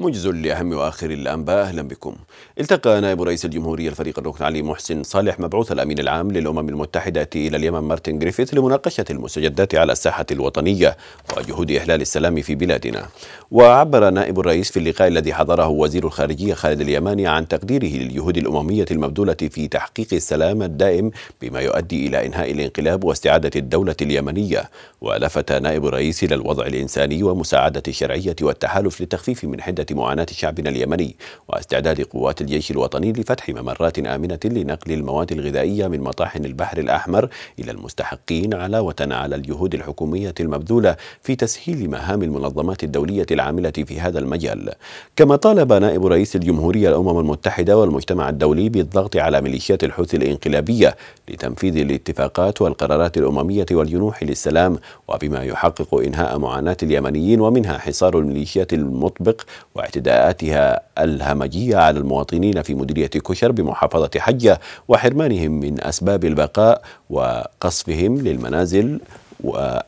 موجز لأهم وآخر الأنباء أهلا بكم التقى نائب رئيس الجمهورية الفريق الركن علي محسن صالح مبعوث الأمين العام للأمم المتحدة إلى اليمن مارتن جريفيث لمناقشة المستجدات على الساحة الوطنية وجهود إحلال السلام في بلادنا وعبر نائب الرئيس في اللقاء الذي حضره وزير الخارجية خالد اليماني عن تقديره للجهود الأممية المبذولة في تحقيق السلام الدائم بما يؤدي إلى إنهاء الانقلاب واستعادة الدولة اليمنية ولفت نائب الرئيس إلى الوضع الإنساني ومساعدة الشرعية والتحالف للتخفيف من حدة معاناة شعبنا اليمني واستعداد قوات الجيش الوطني لفتح ممرات آمنة لنقل المواد الغذائية من مطاحن البحر الأحمر إلى المستحقين علاوة على الجهود الحكومية المبذولة في تسهيل مهام المنظمات الدولية العاملة في هذا المجال كما طالب نائب رئيس الجمهورية الأمم المتحدة والمجتمع الدولي بالضغط على ميليشيات الحوثي الانقلابية لتنفيذ الاتفاقات والقرارات الأممية والجنوح للسلام وبما يحقق إنهاء معاناة اليمنيين ومنها حصار الميليشيات المطبق واعتداءاتها الهمجية على المواطنين في مديرية كشر بمحافظة حجة وحرمانهم من أسباب البقاء وقصفهم للمنازل و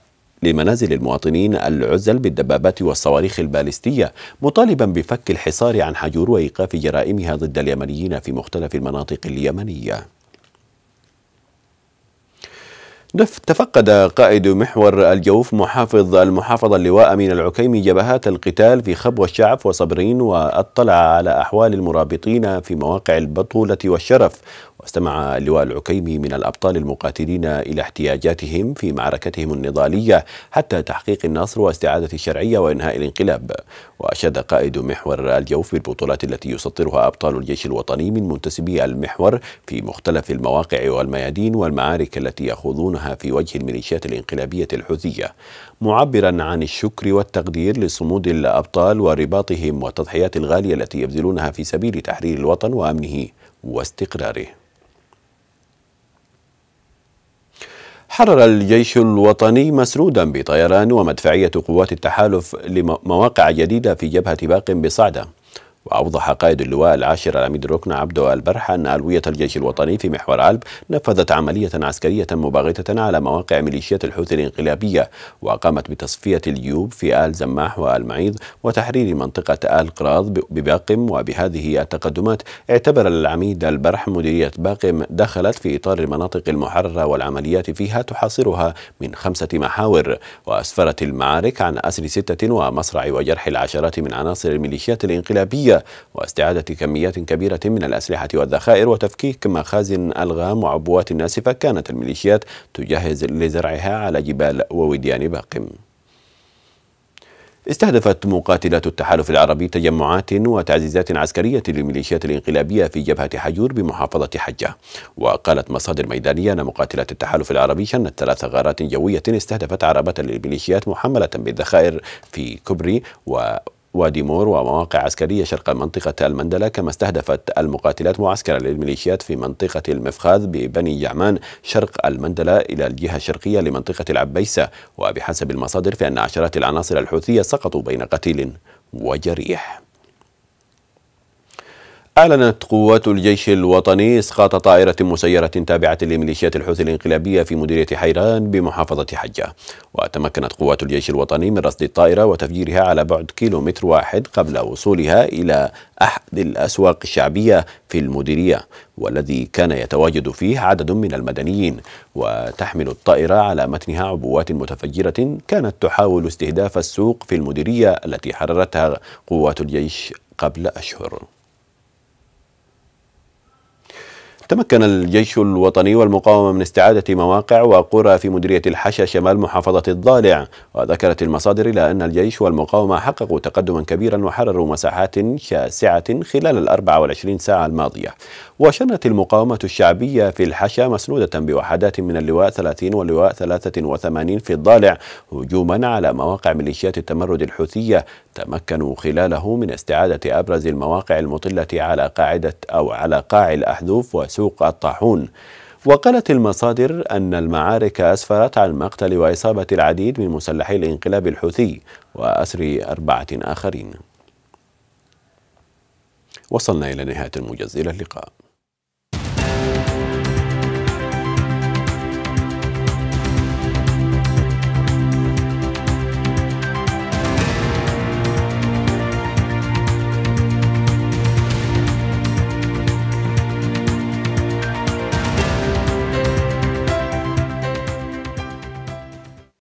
لمنازل المواطنين العزل بالدبابات والصواريخ البالستية مطالبا بفك الحصار عن حجور وإيقاف جرائمها ضد اليمنيين في مختلف المناطق اليمنية تفقد قائد محور الجوف محافظ المحافظة اللواء أمين العكيمي جبهات القتال في خبو الشعب وصبرين واطلع على أحوال المرابطين في مواقع البطولة والشرف واستمع اللواء العكيمي من الأبطال المقاتلين إلى احتياجاتهم في معركتهم النضالية حتى تحقيق النصر واستعادة الشرعية وإنهاء الانقلاب وأشاد قائد محور الجوف بالبطولات التي يسطرها أبطال الجيش الوطني من منتسبي المحور في مختلف المواقع والميادين والمعارك التي يخوضونها يطلقونها في وجه الميليشيات الانقلابية الحوثية معبرا عن الشكر والتقدير لصمود الأبطال ورباطهم والتضحيات الغالية التي يبذلونها في سبيل تحرير الوطن وأمنه واستقراره حرر الجيش الوطني مسرودا بطيران ومدفعية قوات التحالف لمواقع جديدة في جبهة باق بصعدة وأوضح قائد اللواء العاشر العميد الركن عبدو البرح أن ألوية الجيش الوطني في محور علب نفذت عملية عسكرية مباغتة على مواقع ميليشيات الحوثي الانقلابية وقامت بتصفية الجيوب في آل زماح والمعيض وتحرير منطقة آل قراض بباقم وبهذه التقدمات اعتبر العميد البرح مديرية باقم دخلت في إطار المناطق المحررة والعمليات فيها تحاصرها من خمسة محاور وأسفرت المعارك عن أسر ستة ومصرع وجرح العشرات من عناصر الميليشيات الانقلابية واستعادة كميات كبيرة من الأسلحة والذخائر وتفكيك مخازن ألغام وعبوات ناسفة كانت الميليشيات تجهز لزرعها على جبال ووديان باقم استهدفت مقاتلات التحالف العربي تجمعات وتعزيزات عسكرية للميليشيات الانقلابية في جبهة حجور بمحافظة حجة وقالت مصادر ميدانية أن مقاتلات التحالف العربي شنت ثلاث غارات جوية استهدفت عربة للميليشيات محملة بالذخائر في كبري و وادي مور ومواقع عسكرية شرق منطقة المندلة كما استهدفت المقاتلات معسكرا للميليشيات في منطقة المفخاذ ببني جعمان شرق المندلة إلى الجهة الشرقية لمنطقة العبيسة وبحسب المصادر فإن عشرات العناصر الحوثية سقطوا بين قتيل وجريح أعلنت قوات الجيش الوطني إسقاط طائرة مسيرة تابعة لميليشيات الحوثي الانقلابية في مديرية حيران بمحافظة حجة وتمكنت قوات الجيش الوطني من رصد الطائرة وتفجيرها على بعد كيلومتر واحد قبل وصولها إلى أحد الأسواق الشعبية في المديرية والذي كان يتواجد فيه عدد من المدنيين وتحمل الطائرة على متنها عبوات متفجرة كانت تحاول استهداف السوق في المديرية التي حررتها قوات الجيش قبل أشهر تمكن الجيش الوطني والمقاومة من استعادة مواقع وقرى في مديرية الحشا شمال محافظة الضالع وذكرت المصادر إلى أن الجيش والمقاومة حققوا تقدما كبيرا وحرروا مساحات شاسعة خلال الأربعة والعشرين ساعة الماضية وشنت المقاومة الشعبية في الحشا مسنودة بوحدات من اللواء 30 واللواء 83 في الضالع هجوما على مواقع ميليشيات التمرد الحوثية تمكنوا خلاله من استعادة أبرز المواقع المطلة على قاعدة أو على قاع الأحذوف وسوريا سوق الطاحون وقالت المصادر أن المعارك أسفرت عن مقتل وإصابة العديد من مسلحي الانقلاب الحوثي وأسر أربعة آخرين وصلنا إلى نهاية الموجز إلى اللقاء